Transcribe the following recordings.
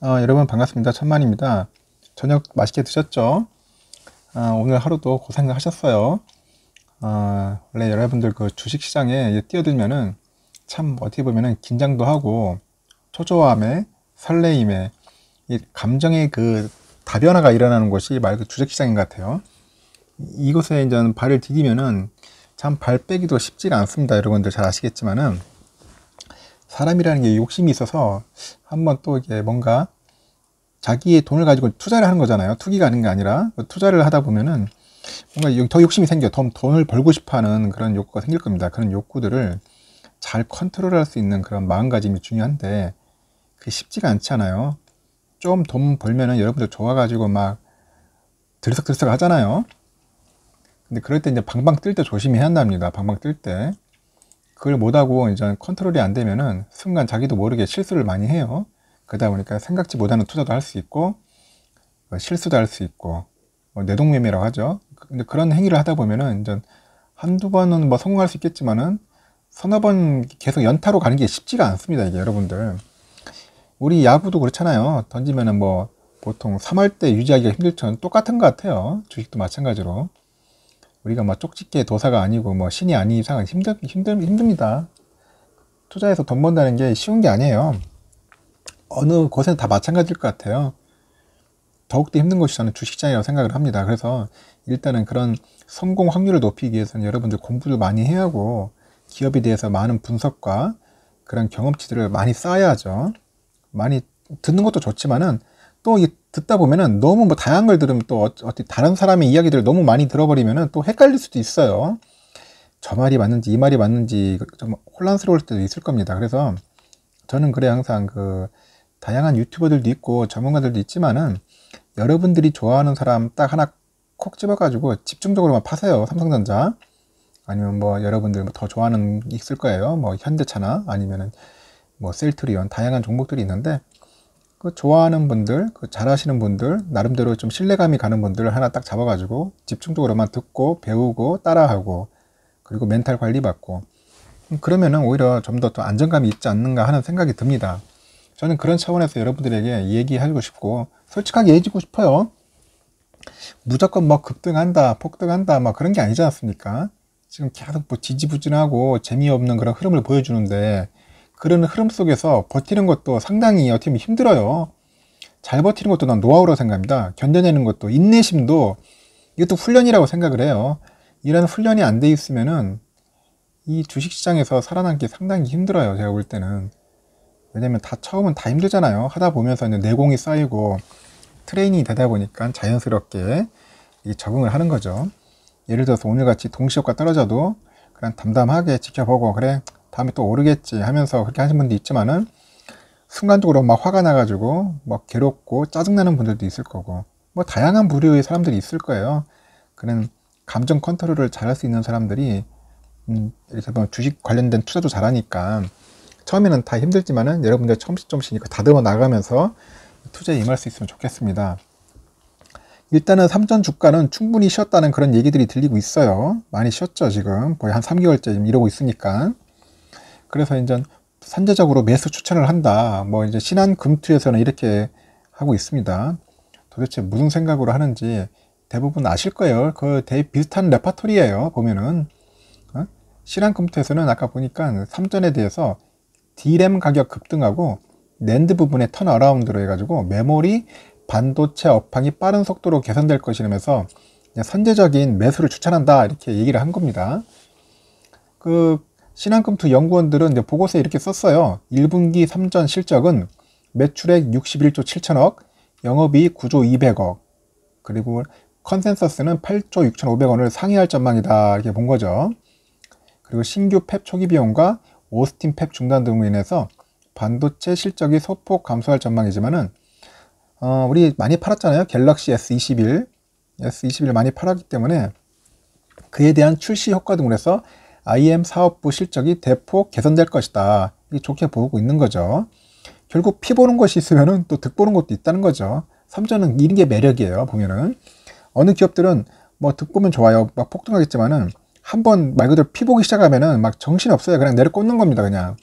어, 여러분 반갑습니다. 천만입니다. 저녁 맛있게 드셨죠? 어, 오늘 하루도 고생 하셨어요. 어, 원래 여러분들 그 주식시장에 뛰어들면은 참 어떻게 보면은 긴장도 하고 초조함에 설레임에 이 감정의 그 다변화가 일어나는 것이 말 그 주식시장인 것 같아요. 이곳에 이제 발을 디디면은 참 발 빼기도 쉽지 않습니다. 여러분들 잘 아시겠지만은 사람이라는 게 욕심이 있어서 한번 또 이게 뭔가 자기의 돈을 가지고 투자를 하는 거잖아요. 투기가 아닌 게 아니라 그 투자를 하다 보면은 뭔가 더 욕심이 생겨 더 돈을 벌고 싶어하는 그런 욕구가 생길 겁니다. 그런 욕구들을 잘 컨트롤할 수 있는 그런 마음가짐이 중요한데 그게 쉽지가 않잖아요. 좀 돈 벌면은 여러분들 좋아가지고 막 들썩들썩 하잖아요. 근데 그럴 때 이제 방방 뜰 때 조심해야 한답니다. 방방 뜰 때. 그걸 못하고 이제 컨트롤이 안 되면은 순간 자기도 모르게 실수를 많이 해요. 그러다 보니까 생각지 못하는 투자도 할 수 있고 어, 실수도 할 수 있고 뭐 내동매매라고 하죠. 근데 그런 행위를 하다 보면은 이제 한두 번은 뭐 성공할 수 있겠지만은 서너 번 계속 연타로 가는 게 쉽지가 않습니다. 이게 여러분들. 우리 야구도 그렇잖아요. 던지면은 뭐 보통 3할 때 유지하기가 힘들처럼 똑같은 것 같아요. 주식도 마찬가지로. 우리가 막 쪽집게 도사가 아니고 뭐 신이 아닌 이상은 힘들, 힘들, 힘듭니다. 투자해서 돈 번다는 게 쉬운 게 아니에요. 어느 곳에다 마찬가지일 것 같아요. 더욱더 힘든 것이 저는 주식장이라고 생각을 합니다. 그래서 일단은 그런 성공 확률을 높이기 위해서는 여러분들 공부를 많이 해야 하고 기업에 대해서 많은 분석과 그런 경험치들을 많이 쌓아야죠. 많이 듣는 것도 좋지만은 또 듣다 보면은 너무 뭐 다양한 걸 들으면 또 어, 어찌 다른 사람의 이야기들을 너무 많이 들어버리면은 또 헷갈릴 수도 있어요. 저 말이 맞는지 이 말이 맞는지 좀 혼란스러울 때도 있을 겁니다. 그래서 저는 그래 항상 그 다양한 유튜버들도 있고 전문가들도 있지만은 여러분들이 좋아하는 사람 딱 하나 콕 집어가지고 집중적으로만 파세요. 삼성전자. 아니면 뭐 여러분들 뭐 더 좋아하는 있을 거예요. 뭐 현대차나 아니면은 뭐 셀트리온 다양한 종목들이 있는데 그 좋아하는 분들, 그 잘하시는 분들, 나름대로 좀 신뢰감이 가는 분들을 하나 딱 잡아가지고 집중적으로만 듣고 배우고 따라하고 그리고 멘탈 관리받고 음, 그러면은 오히려 좀더또 안정감이 있지 않는가 하는 생각이 듭니다. 저는 그런 차원에서 여러분들에게 얘기하고 싶고 솔직하게 얘기하고 싶어요. 무조건 뭐 급등한다, 폭등한다, 막 그런 게 아니지 않습니까? 지금 계속 뭐 지지부진하고 재미없는 그런 흐름을 보여주는데 그런 흐름 속에서 버티는 것도 상당히 어떻게 보면 힘들어요. 잘 버티는 것도 난 노하우라고 생각합니다. 견뎌내는 것도 인내심도 이것도 훈련이라고 생각을 해요. 이런 훈련이 안 돼 있으면은 이 주식시장에서 살아남기 상당히 힘들어요. 제가 볼 때는. 왜냐면 다 처음은 다 힘들잖아요. 하다 보면서 이제 내공이 쌓이고 트레이닝이 되다 보니까 자연스럽게 적응을 하는 거죠. 예를 들어서 오늘같이 동시효과 떨어져도 그냥 담담하게 지켜보고 그래 다음에 또 오르겠지 하면서 그렇게 하시는 분도 있지만은 순간적으로 막 화가 나가지고 막 괴롭고 짜증나는 분들도 있을 거고 뭐 다양한 부류의 사람들이 있을 거예요. 그런 감정 컨트롤을 잘 할 수 있는 사람들이 음, 뭐 주식 관련된 투자도 잘하니까 처음에는 다 힘들지만은 여러분들 처음씩 조금씩니까 다듬어 나가면서 투자에 임할 수 있으면 좋겠습니다. 일단은 3전 주가는 충분히 쉬었다는 그런 얘기들이 들리고 있어요. 많이 쉬었죠 지금 거의 한 3개월째 지금 이러고 있으니까. 그래서 이제 산재적으로 매수 추천을 한다. 뭐 이제 신한 금투에서는 이렇게 하고 있습니다. 도대체 무슨 생각으로 하는지 대부분 아실 거예요. 그 되게 비슷한 레파토리예요. 보면은 어? 신한 금투에서는 아까 보니까 3전에 대해서 D램 가격 급등하고 낸드 부분의 턴어라운드로 해가지고 메모리 반도체 업황이 빠른 속도로 개선될 것이라면서 선제적인 매수를 추천한다 이렇게 얘기를 한 겁니다. 그 신한금투 연구원들은 보고서에 이렇게 썼어요. 1분기 3전 실적은 매출액 61조 7천억, 영업이익 9조 200억, 그리고 컨센서스는 8조 6,500원을 상회할 전망이다 이렇게 본 거죠. 그리고 신규 팹 초기 비용과 오스틴 팹 중단 등으로 인해서 반도체 실적이 소폭 감소할 전망이지만은 어, 우리 많이 팔았잖아요. 갤럭시 S21, S21 많이 팔았기 때문에 그에 대한 출시 효과 등으로 해서 IM 사업부 실적이 대폭 개선될 것이다. 이게 좋게 보고 있는 거죠. 결국 피 보는 것이 있으면은 또득 보는 것도 있다는 거죠. 삼전은 이런 게 매력이에요. 보면은 어느 기업들은 뭐 득 보면 좋아요. 막 폭등하겠지만은 한 번 말 그대로 피 보기 시작하면은 막 정신 없어요. 그냥 내려 꽂는 겁니다. 그냥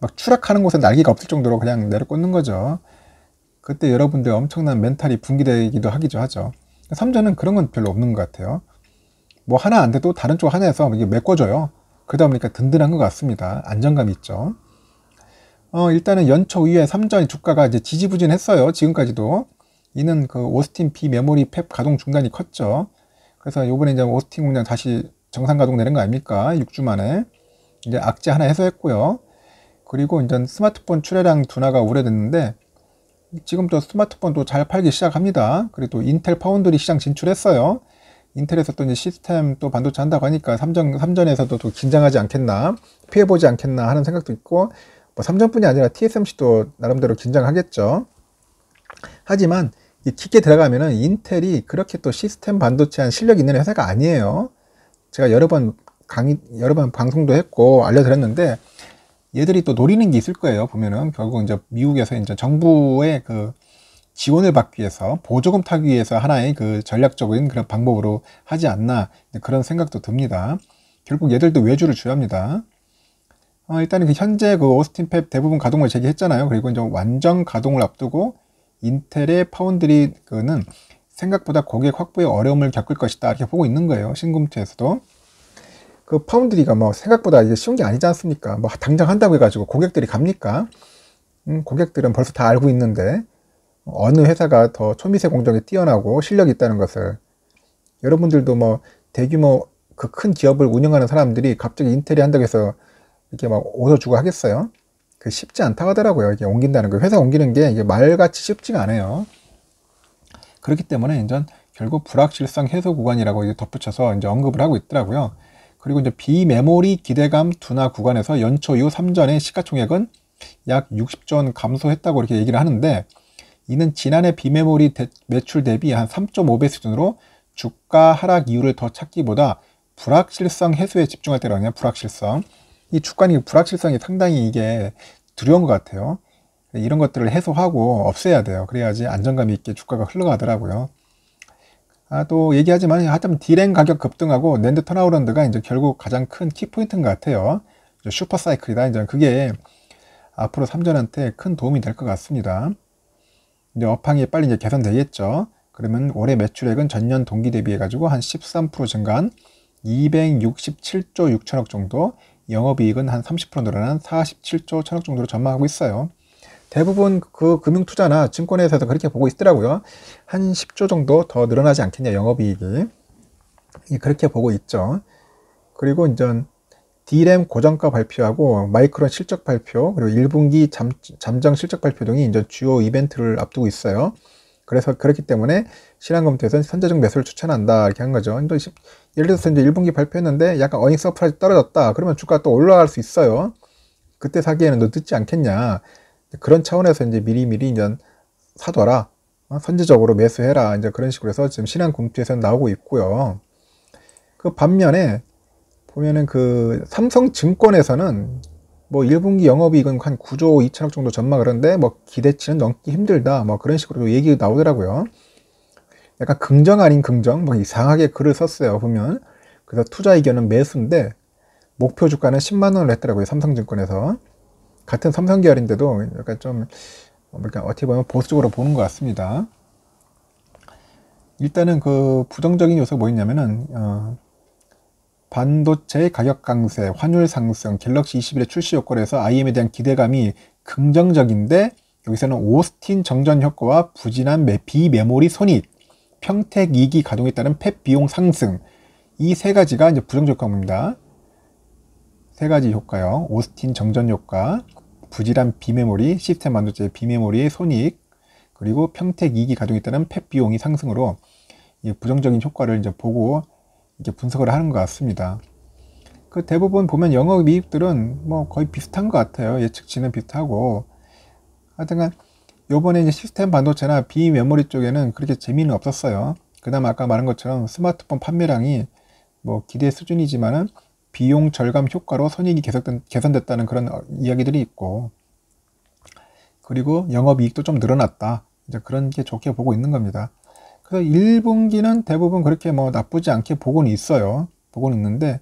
막 추락하는 곳에 날개가 없을 정도로 그냥 내려 꽂는 거죠. 그때 여러분들 엄청난 멘탈이 붕괴되기도 하기도 하죠. 삼전은 그런 건 별로 없는 것 같아요. 뭐 하나 안 돼도 다른 쪽 하나에서 이게 메꿔줘요. 그러다 보니까 든든한 것 같습니다. 안정감 있죠. 어, 일단은 연초 이후에 3전 주가가 이제 지지부진했어요. 지금까지도. 이는 그 오스틴 비 메모리 펩 가동 중단이 컸죠. 그래서 요번에 이제 오스틴 공장 다시 정상 가동 내는 거 아닙니까? 6주 만에. 이제 악재 하나 해소했고요. 그리고 이제 스마트폰 출하량 둔화가 우려됐는데 지금 또 스마트폰도 잘 팔기 시작합니다. 그리고 또 인텔 파운드리 시장 진출했어요. 인텔에서 또 이제 시스템 또 반도체 한다고 하니까 삼전 3전, 에서도또 긴장하지 않겠나 피해보지 않겠나 하는 생각도 있고 뭐 삼전뿐이 아니라 TSMC도 나름대로 긴장하겠죠. 하지만 이 깊게 들어가면은 인텔이 그렇게 또 시스템 반도체 한 실력 있는 회사가 아니에요. 제가 여러 번 강의 여러 번 방송도 했고 알려드렸는데 얘들이 또 노리는 게 있을 거예요. 보면은 결국 이제 미국에서 이제 정부의 그 지원을 받기 위해서 보조금 타기 위해서 하나의 그 전략적인 그런 방법으로 하지 않나 그런 생각도 듭니다. 결국 얘들도 외주를 줘야 합니다 어, 일단은 그 현재 그 오스틴 펩 대부분 가동을 제기했잖아요 그리고 이제 완전 가동을 앞두고 인텔의 파운드리 그는 생각보다 고객 확보에 어려움을 겪을 것이다 이렇게 보고 있는 거예요. 신금투에서도. 그 파운드리가 뭐 생각보다 이게 쉬운 게 아니지 않습니까? 뭐 당장 한다고 해가지고 고객들이 갑니까? 음, 고객들은 벌써 다 알고 있는데 어느 회사가 더 초미세 공정에 뛰어나고 실력이 있다는 것을 여러분들도 뭐 대규모 그 큰 기업을 운영하는 사람들이 갑자기 인테리어 한다고 해서 이렇게 막 오서 주고 하겠어요? 그 쉽지 않다고 하더라고요. 이게 옮긴다는 거. 회사 옮기는 게 이게 말같이 쉽지가 않아요. 그렇기 때문에 이제 결국 불확실성 해소 구간이라고 이제 덧붙여서 이제 언급을 하고 있더라고요. 그리고 이제 비메모리 기대감 둔화 구간에서 연초 이후 3전의 시가총액은 약 60조 원 감소했다고 이렇게 얘기를 하는데 이는 지난해 비메모리 대, 매출 대비 한 3.5배 수준으로 주가 하락 이유를 더 찾기보다 불확실성 해소에 집중할 때라고 하냐 불확실성 이 주가는 불확실성이 상당히 이게 두려운 것 같아요 이런 것들을 해소하고 없애야 돼요 그래야지 안정감 있게 주가가 흘러가더라고요 아, 또 얘기하지만 하여튼 디랭 가격 급등하고 랜드 턴아우런드가 이제 결국 가장 큰 키포인트인 것 같아요 슈퍼사이클이다 이제 그게 앞으로 삼전한테 큰 도움이 될 것 같습니다 근데 업황이 빨리 이제 개선되겠죠. 그러면 올해 매출액은 전년 동기 대비해 가지고 한 13% 증가한 267조 6천억 정도, 영업이익은 한 30% 늘어난 47조 1천억 정도로 전망하고 있어요. 대부분 그 금융 투자나 증권 회사에서 그렇게 보고 있더라고요. 한 10조 정도 더 늘어나지 않겠냐 영업이익이 예, 그렇게 보고 있죠. 그리고 이제 디램 고정가 발표하고 마이크론 실적 발표 그리고 1분기 잠, 잠정 실적 발표 등이 이제 주요 이벤트를 앞두고 있어요. 그래서 그렇기 때문에 신한 검토에서는 선제적 매수를 추천한다 이렇게 한 거죠. 예를 들어서 이제 1분기 발표했는데 약간 어닝 서프라이즈 떨어졌다. 그러면 주가 또 올라갈 수 있어요. 그때 사기에는 너 늦지 않겠냐. 그런 차원에서 이제 미리미리 이제 사둬라. 어, 선제적으로 매수해라. 이제 그런 식으로 해서 지금 신한 공투에서 나오고 있고요. 그 반면에 보면은 그 삼성증권에서는 뭐 1분기 영업이익은 한 9조 2천억 정도 전망그런데뭐 기대치는 넘기 힘들다 뭐 그런 식으로 얘기 나오더라고요. 약간 긍정 아닌 긍정 뭐 이상하게 글을 썼어요 보면 그래서 투자 의견은 매수인데 목표 주가는 10만 원을 했더라고요 삼성증권에서 같은 삼성계열인데도 약간 좀 그러니까 어떻게 보면 보수적으로 보는 것 같습니다. 일단은 그 부정적인 요소가 뭐 있냐면은 어, 반도체 가격 강세, 환율 상승, 갤럭시 21의 출시 요건에서 IM에 대한 기대감이 긍정적인데 여기서는 오스틴 정전 효과와 부진한 비메모리 손익, 평택 2기 가동에 따른 팹 비용 상승 이 세 가지가 이제 부정적 효과입니다. 세 가지 효과요. 오스틴 정전 효과, 부질한 비메모리, 시스템 반도체 비메모리의 손익, 그리고 평택 2기 가동에 따른 팹 비용이 상승으로 부정적인 효과를 이제 보고 이제 분석을 하는 것 같습니다. 그 대부분 보면 영업 이익들은 뭐 거의 비슷한 것 같아요. 예측치는 비슷하고 하여튼간 요번에 이제 시스템 반도체나 비 메모리 쪽에는 그렇게 재미는 없었어요. 그다음 아까 말한 것처럼 스마트폰 판매량이 뭐 기대 수준이지만은 비용 절감 효과로 손익이 개선된, 개선됐다는 그런 이야기들이 있고 그리고 영업이익도 좀 늘어났다. 이제 그런 게 좋게 보고 있는 겁니다. 그 1분기는 대부분 그렇게 뭐 나쁘지 않게 보고는 있어요. 보고는 있는데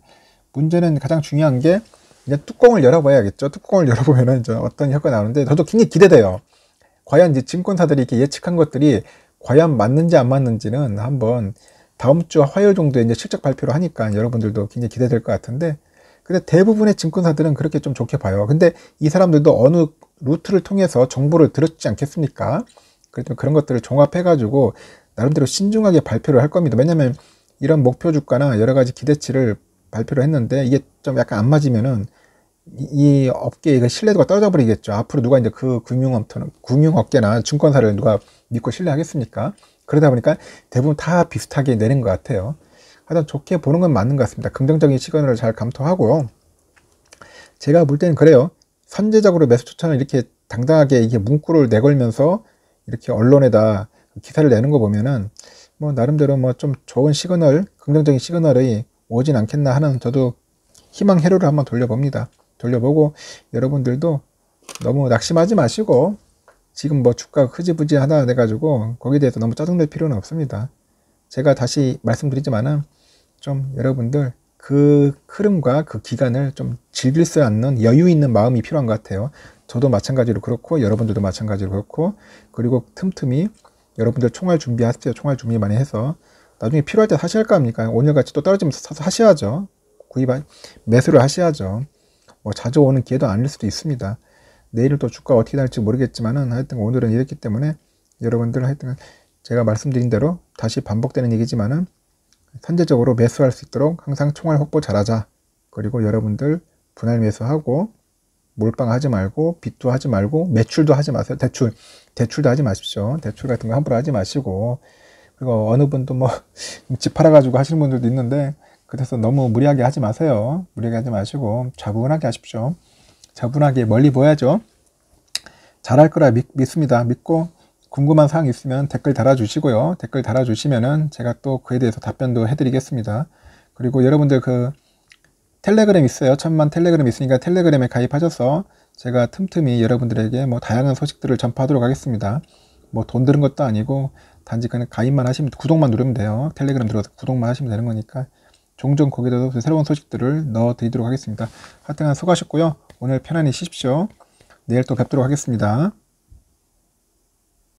문제는 가장 중요한 게 이제 뚜껑을 열어봐야겠죠. 뚜껑을 열어보면 이제 어떤 효과가 나오는데 저도 굉장히 기대돼요. 과연 이제 증권사들이 이렇게 예측한 것들이 과연 맞는지 안 맞는지는 한번 다음 주 화요일 정도에 이제 실적 발표를 하니까 여러분들도 굉장히 기대될 것 같은데 근데 대부분의 증권사들은 그렇게 좀 좋게 봐요. 근데 이 사람들도 어느 루트를 통해서 정보를 들었지 않겠습니까? 그래도 그런 것들을 종합해가지고 나름대로 신중하게 발표를 할 겁니다. 왜냐하면 이런 목표 주가나 여러 가지 기대치를 발표를 했는데 이게 좀 약간 안 맞으면은 이, 업계의 그 신뢰도가 떨어져 버리겠죠. 앞으로 누가 이제 그 금융업터는 금융업계나 증권사를 누가 믿고 신뢰하겠습니까? 그러다 보니까 대부분 다 비슷하게 내린 것 같아요. 하여튼 좋게 보는 건 맞는 것 같습니다. 긍정적인 시그널을 잘 감토하고 요 제가 볼 때는 그래요. 선제적으로 매수 추천을 이렇게 당당하게 이게 문구를 내걸면서 이렇게 언론에다 기사를 내는 거 보면은 뭐 나름대로 뭐 좀 좋은 시그널, 긍정적인 시그널이 오진 않겠나 하는 저도 희망 회로를 한번 돌려봅니다. 돌려보고 여러분들도 너무 낙심하지 마시고 지금 뭐 주가 흐지부지 하나 돼가지고 거기에 대해서 너무 짜증낼 필요는 없습니다. 제가 다시 말씀드리지만은 좀 여러분들 그 흐름과 그 기간을 좀 즐길 수 있는 여유 있는 마음이 필요한 것 같아요. 저도 마찬가지로 그렇고 여러분들도 마찬가지로 그렇고 그리고 틈틈이 여러분들 총알 준비하세요. 총알 준비 많이 해서 나중에 필요할 때 사실 거 아닙니까? 오늘같이 또 떨어지면 사서 하셔야죠. 구입 매수를 하셔야죠. 뭐 자주 오는 기회도 아닐 수도 있습니다. 내일 은또 주가 어떻게 날지 모르겠지만은 하여튼 오늘은 이랬기 때문에 여러분들 하여튼 제가 말씀드린 대로 다시 반복되는 얘기지만은 선제적으로 매수할 수 있도록 항상 총알 확보 잘하자. 그리고 여러분들 분할 매수하고 몰빵하지 말고 빚도 하지 말고 매출도 하지 마세요. 대출 대출도 하지 마십시오. 대출 같은 거 함부로 하지 마시고 그리고 어느 분도 뭐 집 팔아가지고 하시는 분들도 있는데 그래서 너무 무리하게 하지 마세요. 무리하게 하지 마시고 자분하게 하십시오. 자분하게 멀리 보야죠. 잘할 거라 믿, 습니다 믿고 궁금한 사항 있으면 댓글 달아주시고요. 댓글 달아주시면은 제가 또 그에 대해서 답변도 해드리겠습니다. 그리고 여러분들 그 텔레그램 있어요. 천만 텔레그램 있으니까 텔레그램에 가입하셔서 제가 틈틈이 여러분들에게 뭐 다양한 소식들을 전파하도록 하겠습니다. 뭐 돈 드는 것도 아니고 단지 그냥 가입만 하시면 구독만 누르면 돼요. 텔레그램 들어서 구독만 하시면 되는 거니까 종종 거기다 새로운 소식들을 넣어 드리도록 하겠습니다. 하여튼 수고하셨고요. 오늘 편안히 쉬십시오. 내일 또 뵙도록 하겠습니다.